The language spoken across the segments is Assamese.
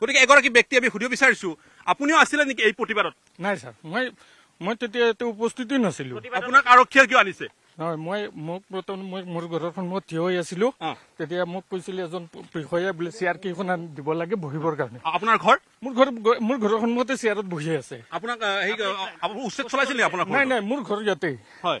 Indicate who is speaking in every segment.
Speaker 1: গতিকে এগৰাকী ব্যক্তি আমি সুধিব বিচাৰিছো আপুনিও আছিলে নেকি এই প্ৰতিবাদত
Speaker 2: নাই ছাৰ মই মই তেতিয়া উপস্থিতো নাছিলো আপোনাক আৰক্ষীয়ে কিয় আনিছে মই মোক প্ৰথম মই মোৰ ঘৰৰ সন্মুখত থিয় হৈ আছিলো তেতিয়া মোক কৈছিল এজন বিষয়াই বোলে চেয়াৰ কেইখন দিব লাগে বহিবৰ কাৰণে আপোনাৰ ঘৰ মোৰ ঘৰ মোৰ ঘৰৰ সন্মুখতে চেয়াৰত বহি আছে আপোনাক নাই নাই মোৰ ঘৰ ইয়াতে হয়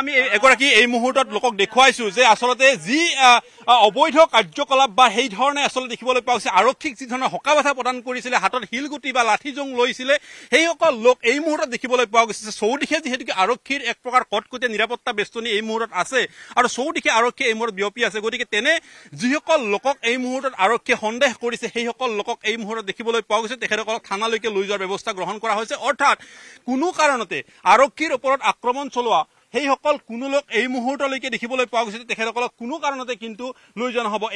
Speaker 1: আমি এগৰাকী এই মুহূৰ্তত লোকক দেখুৱাইছো যে আচলতে যি অবৈধ কাৰ্যকলাপ বা সেই ধৰণে আচলতে দেখিবলৈ পোৱা হৈছে আৰক্ষীক যি ধৰণে বাধা প্ৰদান কৰিছিলে হাতত শিলগুটি বা লাঠি জোং লৈছিলে সেইসকল লোক এই মুহূৰ্তত দেখিবলৈ পোৱা গৈছে যে চৌদিশে যিহেতুকে আৰক্ষীৰ এক প্ৰকাৰ কটকটীয়া নিৰাপত্তা বেষ্টনী এই মুহূৰ্তত আছে আৰু চৌদিশে আৰক্ষী এই মুহূৰ্তত বিয়পি আছে গতিকে তেনে যিসকল লোকক এই মুহূৰ্তত আৰক্ষীয়ে সন্দেহ কৰিছে সেইসকল লোকক এই মুহূৰ্তত দেখিবলৈ পোৱা গৈছে তেখেতসকলক থানালৈকে লৈ যোৱাৰ ব্যৱস্থা গ্ৰহণ কৰা হৈছে অৰ্থাৎ কোনো কাৰণতে আৰক্ষীৰ ওপৰত আক্ৰমণ চলোৱা সেইসকল কোনো লোক এই মুহূৰ্তলৈকে দেখিবলৈ পোৱা গৈছে তেখেতসকলক কোনো কাৰণতে কিন্তু লৈ যোৱা নহ'ব